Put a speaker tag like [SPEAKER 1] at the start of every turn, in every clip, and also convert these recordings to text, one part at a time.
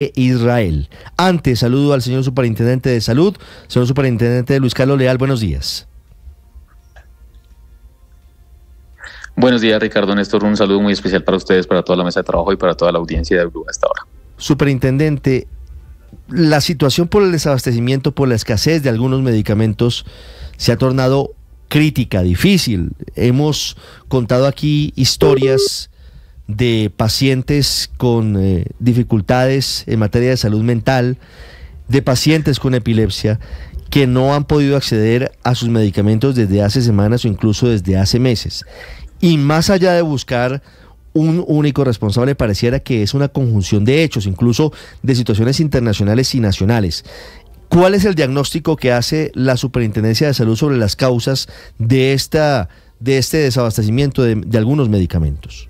[SPEAKER 1] Israel. Antes, saludo al señor superintendente de salud, señor superintendente Luis Carlos Leal, buenos días.
[SPEAKER 2] Buenos días, Ricardo Néstor, un saludo muy especial para ustedes, para toda la mesa de trabajo y para toda la audiencia de Blue hasta ahora.
[SPEAKER 1] Superintendente, la situación por el desabastecimiento, por la escasez de algunos medicamentos, se ha tornado crítica, difícil. Hemos contado aquí historias de pacientes con eh, dificultades en materia de salud mental, de pacientes con epilepsia que no han podido acceder a sus medicamentos desde hace semanas o incluso desde hace meses. Y más allá de buscar un único responsable, pareciera que es una conjunción de hechos, incluso de situaciones internacionales y nacionales. ¿Cuál es el diagnóstico que hace la Superintendencia de Salud sobre las causas de, esta, de este desabastecimiento de algunos medicamentos?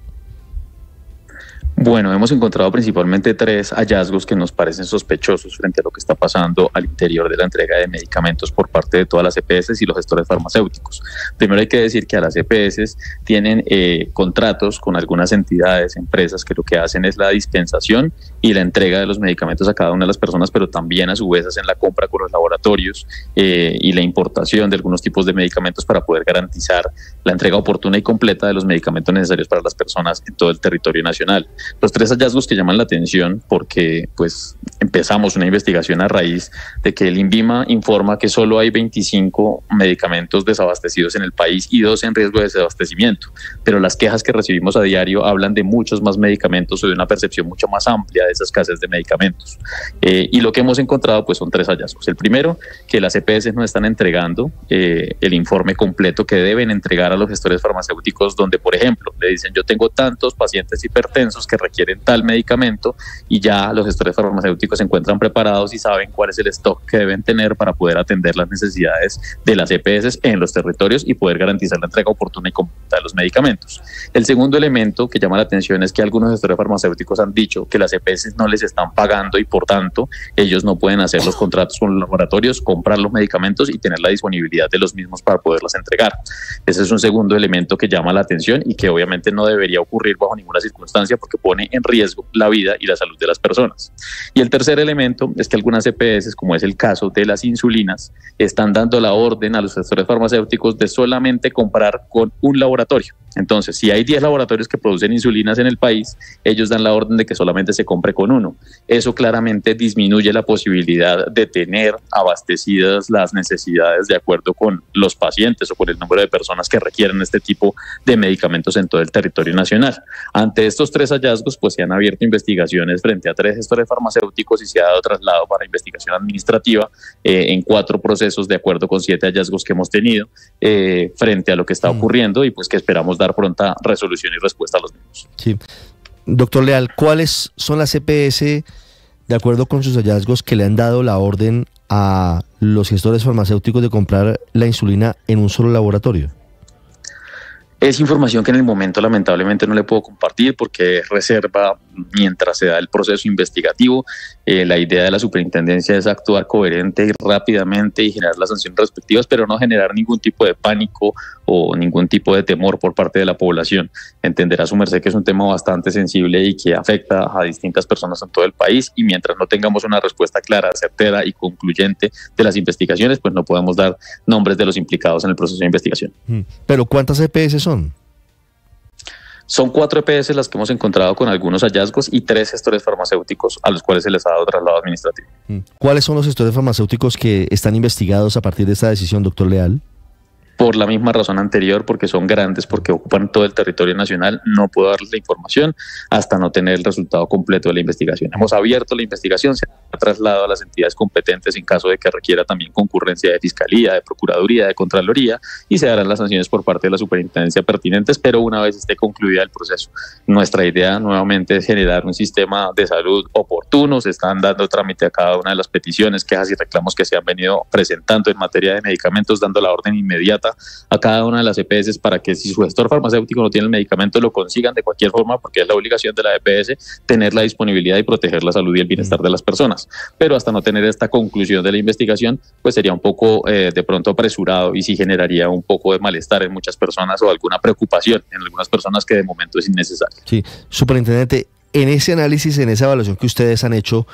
[SPEAKER 2] Bueno, hemos encontrado principalmente tres hallazgos que nos parecen sospechosos frente a lo que está pasando al interior de la entrega de medicamentos por parte de todas las EPS y los gestores farmacéuticos. Primero hay que decir que a las EPS tienen eh, contratos con algunas entidades, empresas que lo que hacen es la dispensación y la entrega de los medicamentos a cada una de las personas, pero también a su vez hacen la compra con los laboratorios eh, y la importación de algunos tipos de medicamentos para poder garantizar la entrega oportuna y completa de los medicamentos necesarios para las personas en todo el territorio nacional. Los tres hallazgos que llaman la atención porque pues empezamos una investigación a raíz de que el INVIMA informa que solo hay 25 medicamentos desabastecidos en el país y dos en riesgo de desabastecimiento, pero las quejas que recibimos a diario hablan de muchos más medicamentos o de una percepción mucho más amplia de esa escasez de medicamentos. Eh, y lo que hemos encontrado pues son tres hallazgos. El primero, que las EPS no están entregando eh, el informe completo que deben entregar a los gestores farmacéuticos donde, por ejemplo, le dicen yo tengo tantos pacientes hipertensos que requieren tal medicamento y ya los gestores farmacéuticos se encuentran preparados y saben cuál es el stock que deben tener para poder atender las necesidades de las EPS en los territorios y poder garantizar la entrega oportuna y completa de los medicamentos. El segundo elemento que llama la atención es que algunos gestores farmacéuticos han dicho que las EPS no les están pagando y por tanto ellos no pueden hacer los contratos con laboratorios, comprar los medicamentos y tener la disponibilidad de los mismos para poderlos entregar. Ese es un segundo elemento que llama la atención y que obviamente no debería ocurrir bajo ninguna circunstancia porque pone en riesgo la vida y la salud de las personas. Y el tercer elemento es que algunas EPS, como es el caso de las insulinas, están dando la orden a los sectores farmacéuticos de solamente comprar con un laboratorio. Entonces, si hay 10 laboratorios que producen insulinas en el país, ellos dan la orden de que solamente se compre con uno. Eso claramente disminuye la posibilidad de tener abastecidas las necesidades de acuerdo con los pacientes o con el número de personas que requieren este tipo de medicamentos en todo el territorio nacional. Ante estos tres hallazgos, pues se han abierto investigaciones frente a tres gestores farmacéuticos y se ha dado traslado para investigación administrativa eh, en cuatro procesos de acuerdo con siete hallazgos que hemos tenido eh, frente a lo que está mm. ocurriendo y pues que esperamos dar pronta resolución y respuesta a los mismos.
[SPEAKER 1] Sí. Doctor Leal, ¿cuáles son las CPS e de acuerdo con sus hallazgos, que le han dado la orden a los gestores farmacéuticos de comprar la insulina en un solo laboratorio?
[SPEAKER 2] Es información que en el momento lamentablemente no le puedo compartir porque reserva mientras se da el proceso investigativo. Eh, la idea de la superintendencia es actuar coherente y rápidamente y generar las sanciones respectivas, pero no generar ningún tipo de pánico o ningún tipo de temor por parte de la población. Entenderá su merced que es un tema bastante sensible y que afecta a distintas personas en todo el país y mientras no tengamos una respuesta clara, certera y concluyente de las investigaciones, pues no podemos dar nombres de los implicados en el proceso de investigación. Mm.
[SPEAKER 1] Pero ¿cuántas EPS son?
[SPEAKER 2] son? cuatro EPS las que hemos encontrado con algunos hallazgos y tres gestores farmacéuticos a los cuales se les ha dado traslado administrativo.
[SPEAKER 1] Mm. ¿Cuáles son los gestores farmacéuticos que están investigados a partir de esta decisión, doctor Leal?
[SPEAKER 2] por la misma razón anterior, porque son grandes, porque ocupan todo el territorio nacional, no puedo darles la información hasta no tener el resultado completo de la investigación. Hemos abierto la investigación, se ha trasladado a las entidades competentes en caso de que requiera también concurrencia de Fiscalía, de Procuraduría, de Contraloría, y se darán las sanciones por parte de la superintendencia pertinentes, pero una vez esté concluida el proceso. Nuestra idea nuevamente es generar un sistema de salud oportuno, se están dando trámite a cada una de las peticiones, quejas y reclamos que se han venido presentando en materia de medicamentos, dando la orden inmediata a cada una de las EPS para que si su gestor farmacéutico no tiene el medicamento, lo consigan de cualquier forma, porque es la obligación de la EPS tener la disponibilidad y proteger la salud y el bienestar de las personas. Pero hasta no tener esta conclusión de la investigación, pues sería un poco eh, de pronto apresurado y sí generaría un poco de malestar en muchas personas o alguna preocupación en algunas personas que de momento es innecesaria.
[SPEAKER 1] Sí, superintendente, en ese análisis, en esa evaluación que ustedes han hecho,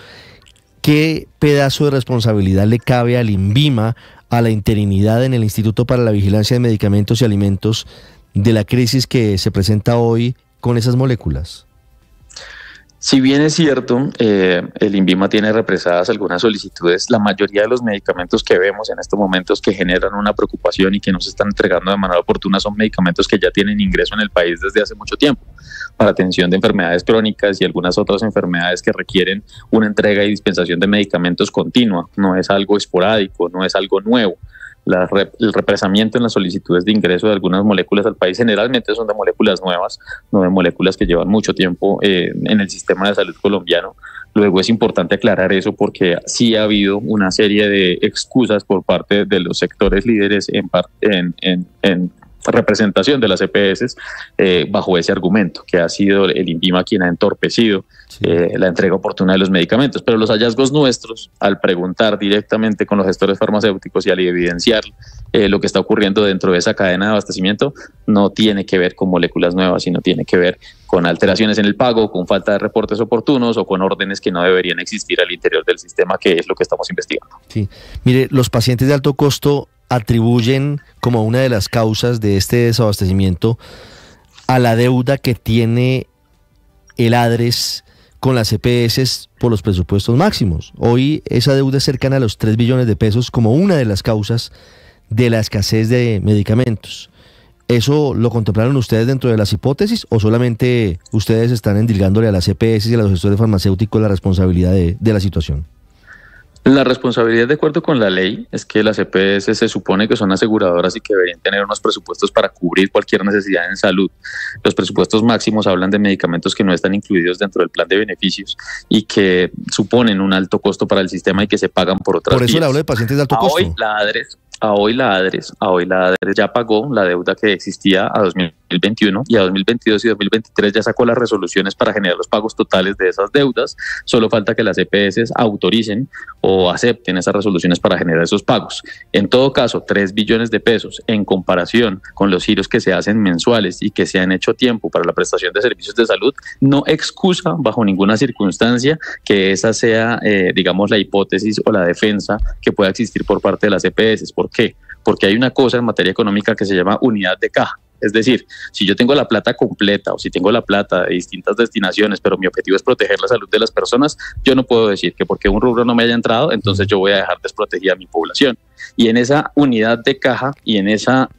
[SPEAKER 1] ¿qué pedazo de responsabilidad le cabe al INVIMA, a la interinidad en el Instituto para la Vigilancia de Medicamentos y Alimentos de la crisis que se presenta hoy con esas moléculas?
[SPEAKER 2] Si bien es cierto, eh, el INVIMA tiene represadas algunas solicitudes, la mayoría de los medicamentos que vemos en estos momentos que generan una preocupación y que no se están entregando de manera oportuna son medicamentos que ya tienen ingreso en el país desde hace mucho tiempo para atención de enfermedades crónicas y algunas otras enfermedades que requieren una entrega y dispensación de medicamentos continua. No es algo esporádico, no es algo nuevo el represamiento en las solicitudes de ingreso de algunas moléculas al país generalmente son de moléculas nuevas, no de moléculas que llevan mucho tiempo eh, en el sistema de salud colombiano. Luego es importante aclarar eso porque sí ha habido una serie de excusas por parte de los sectores líderes en, en, en representación de las EPS eh, bajo ese argumento, que ha sido el INVIMA quien ha entorpecido eh, la entrega oportuna de los medicamentos. Pero los hallazgos nuestros, al preguntar directamente con los gestores farmacéuticos y al evidenciar eh, lo que está ocurriendo dentro de esa cadena de abastecimiento, no tiene que ver con moléculas nuevas, sino tiene que ver con alteraciones en el pago, con falta de reportes oportunos o con órdenes que no deberían existir al interior del sistema, que es lo que estamos investigando.
[SPEAKER 1] Sí, mire, los pacientes de alto costo atribuyen como una de las causas de este desabastecimiento a la deuda que tiene el ADRES con las EPS por los presupuestos máximos. Hoy esa deuda es cercana a los 3 billones de pesos como una de las causas de la escasez de medicamentos. ¿Eso lo contemplaron ustedes dentro de las hipótesis o solamente ustedes están endilgándole a las EPS y a los gestores farmacéuticos la responsabilidad de, de la situación?
[SPEAKER 2] La responsabilidad de acuerdo con la ley es que las EPS se supone que son aseguradoras y que deberían tener unos presupuestos para cubrir cualquier necesidad en salud. Los presupuestos máximos hablan de medicamentos que no están incluidos dentro del plan de beneficios y que suponen un alto costo para el sistema y que se pagan por otra. Por eso le
[SPEAKER 1] hablo de pacientes de alto Hoy
[SPEAKER 2] la ADRES, a hoy la ADRES, a hoy la ADRES ya pagó la deuda que existía a 2000 2021 y a 2022 y 2023 ya sacó las resoluciones para generar los pagos totales de esas deudas. Solo falta que las EPS autoricen o acepten esas resoluciones para generar esos pagos. En todo caso, 3 billones de pesos en comparación con los giros que se hacen mensuales y que se han hecho tiempo para la prestación de servicios de salud no excusa bajo ninguna circunstancia que esa sea, eh, digamos, la hipótesis o la defensa que pueda existir por parte de las EPS. ¿Por qué? Porque hay una cosa en materia económica que se llama unidad de caja es decir, si yo tengo la plata completa o si tengo la plata de distintas destinaciones, pero mi objetivo es proteger la salud de las personas, yo no puedo decir que porque un rubro no me haya entrado, entonces yo voy a dejar desprotegida a mi población. Y en esa unidad de caja y en esa,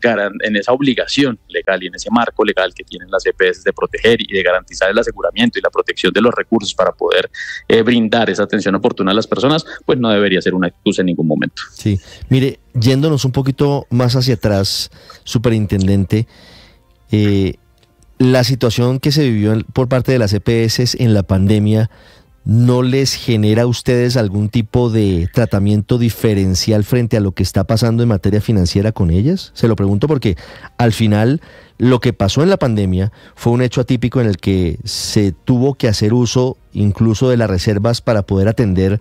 [SPEAKER 2] en esa obligación legal y en ese marco legal que tienen las EPS de proteger y de garantizar el aseguramiento y la protección de los recursos para poder eh, brindar esa atención oportuna a las personas, pues no debería ser una excusa en ningún momento. Sí,
[SPEAKER 1] mire, yéndonos un poquito más hacia atrás, superintendente, eh, la situación que se vivió por parte de las EPS en la pandemia no les genera a ustedes algún tipo de tratamiento diferencial frente a lo que está pasando en materia financiera con ellas? Se lo pregunto porque al final lo que pasó en la pandemia fue un hecho atípico en el que se tuvo que hacer uso incluso de las reservas para poder atender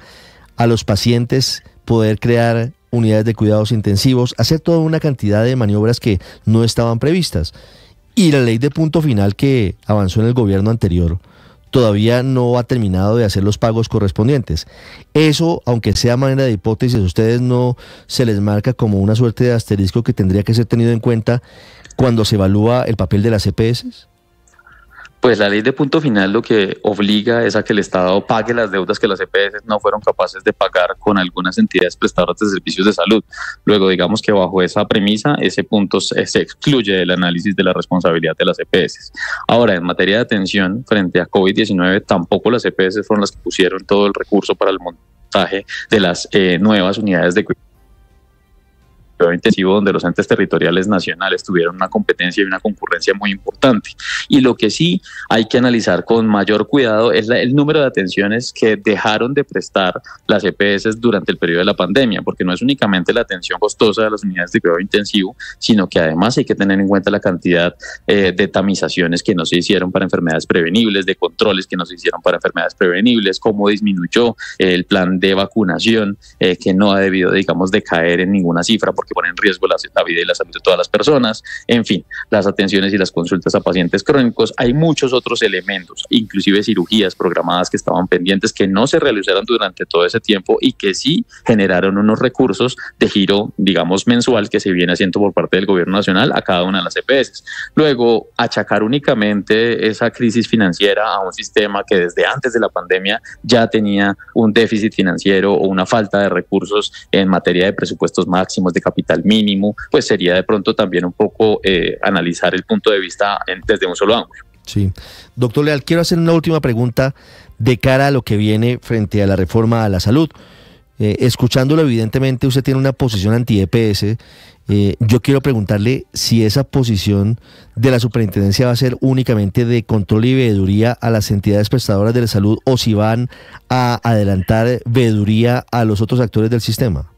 [SPEAKER 1] a los pacientes, poder crear unidades de cuidados intensivos, hacer toda una cantidad de maniobras que no estaban previstas y la ley de punto final que avanzó en el gobierno anterior todavía no ha terminado de hacer los pagos correspondientes. Eso, aunque sea manera de hipótesis, a ustedes no se les marca como una suerte de asterisco que tendría que ser tenido en cuenta cuando se evalúa el papel de las EPS.
[SPEAKER 2] Pues la ley de punto final lo que obliga es a que el Estado pague las deudas que las EPS no fueron capaces de pagar con algunas entidades prestadoras de servicios de salud. Luego, digamos que bajo esa premisa, ese punto se, excluye del análisis de la responsabilidad de las EPS. Ahora, en materia de atención frente a COVID-19, tampoco las EPS fueron las que pusieron todo el recurso para el montaje de las eh, nuevas unidades de cuidado intensivo donde los entes territoriales nacionales tuvieron una competencia y una concurrencia muy importante. Y lo que sí hay que analizar con mayor cuidado es el número de atenciones que dejaron de prestar las EPS durante el periodo de la pandemia, porque no es únicamente la atención costosa de las unidades de cuidado intensivo, sino que además hay que tener en cuenta la cantidad eh, de tamizaciones que no se hicieron para enfermedades prevenibles, de controles que no se hicieron para enfermedades prevenibles, cómo disminuyó el plan de vacunación, eh, que no ha debido, digamos, de caer en ninguna cifra. Porque que pone en riesgo la, la, vida y la salud de todas las personas, en fin, las atenciones y las consultas a pacientes crónicos. Hay muchos otros elementos, inclusive cirugías programadas que estaban pendientes, que no se realizaron durante todo ese tiempo y que sí generaron unos recursos de giro, digamos, mensual que se viene haciendo por parte del gobierno nacional a cada una de las EPS. Luego, achacar únicamente esa crisis financiera a un sistema que desde antes de la pandemia ya tenía un déficit financiero o una falta de recursos en materia de presupuestos máximos, de capacidad capital mínimo, pues sería de pronto también un poco eh, analizar el punto de vista desde un solo ángulo.
[SPEAKER 1] Sí. Doctor Leal, quiero hacer una última pregunta de cara a lo que viene frente a la reforma a la salud. Eh, escuchándolo, evidentemente, usted tiene una posición anti-EPS. Eh, yo quiero preguntarle si esa posición de la superintendencia va a ser únicamente de control y veeduría a las entidades prestadoras de la salud o si van a adelantar veeduría a los otros actores del sistema.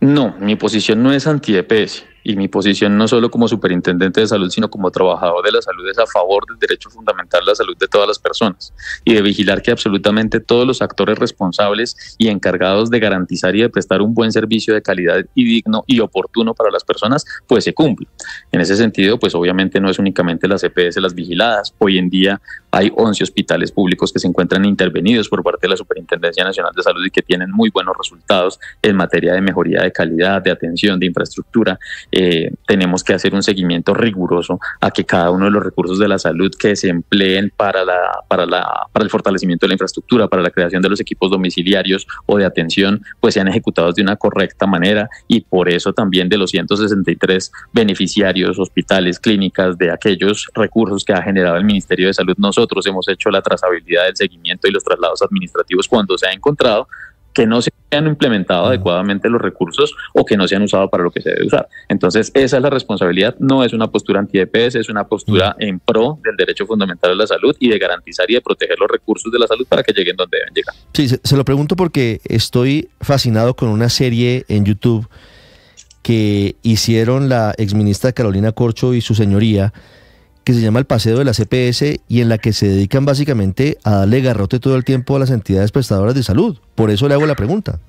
[SPEAKER 2] No, mi posición no es anti-EPS y mi posición no solo como superintendente de salud, sino como trabajador de la salud es a favor del derecho fundamental a la salud de todas las personas y de vigilar que absolutamente todos los actores responsables y encargados de garantizar y de prestar un buen servicio de calidad y digno y oportuno para las personas, pues se cumple. En ese sentido, pues obviamente no es únicamente las EPS las vigiladas, hoy en día hay 11 hospitales públicos que se encuentran intervenidos por parte de la Superintendencia Nacional de Salud y que tienen muy buenos resultados en materia de mejoría de calidad, de atención, de infraestructura, eh, tenemos que hacer un seguimiento riguroso a que cada uno de los recursos de la salud que se empleen para, la, para, la, para el fortalecimiento de la infraestructura, para la creación de los equipos domiciliarios o de atención, pues sean ejecutados de una correcta manera y por eso también de los 163 beneficiarios, hospitales, clínicas, de aquellos recursos que ha generado el Ministerio de Salud, nosotros hemos hecho la trazabilidad del seguimiento y los traslados administrativos cuando se ha encontrado que no se han implementado adecuadamente los recursos o que no se han usado para lo que se debe usar. Entonces, esa es la responsabilidad, no es una postura anti-EPS, es una postura en pro del derecho fundamental a la salud y de garantizar y de proteger los recursos de la salud para que lleguen donde deben llegar.
[SPEAKER 1] Sí, se lo pregunto porque estoy fascinado con una serie en YouTube que hicieron la exministra Carolina Corcho y su señoría que se llama el Paseo de la CPS y en la que se dedican básicamente a darle garrote todo el tiempo a las entidades prestadoras de salud. Por eso le hago la pregunta.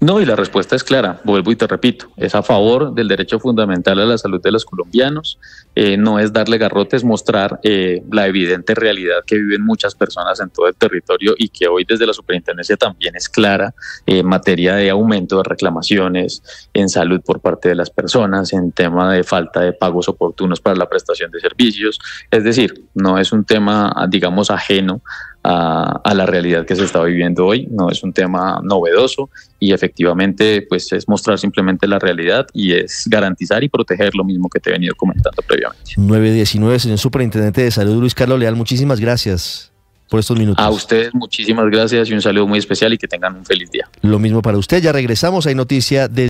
[SPEAKER 2] No, y la respuesta es clara, vuelvo y te repito, es a favor del derecho fundamental a la salud de los colombianos, eh, no es darle garrotes, mostrar eh, la evidente realidad que viven muchas personas en todo el territorio y que hoy desde la superintendencia también es clara eh, en materia de aumento de reclamaciones en salud por parte de las personas, en tema de falta de pagos oportunos para la prestación de servicios, es decir, no es un tema, digamos, ajeno a, la realidad que se está viviendo hoy. No es un tema novedoso y efectivamente pues es mostrar simplemente la realidad y es garantizar y proteger lo mismo que te he venido comentando previamente.
[SPEAKER 1] 919, señor Superintendente de Salud Luis Carlos Leal, muchísimas gracias por estos minutos. A
[SPEAKER 2] ustedes muchísimas gracias y un saludo muy especial y que tengan un feliz día.
[SPEAKER 1] Lo mismo para usted, ya regresamos, hay noticia de...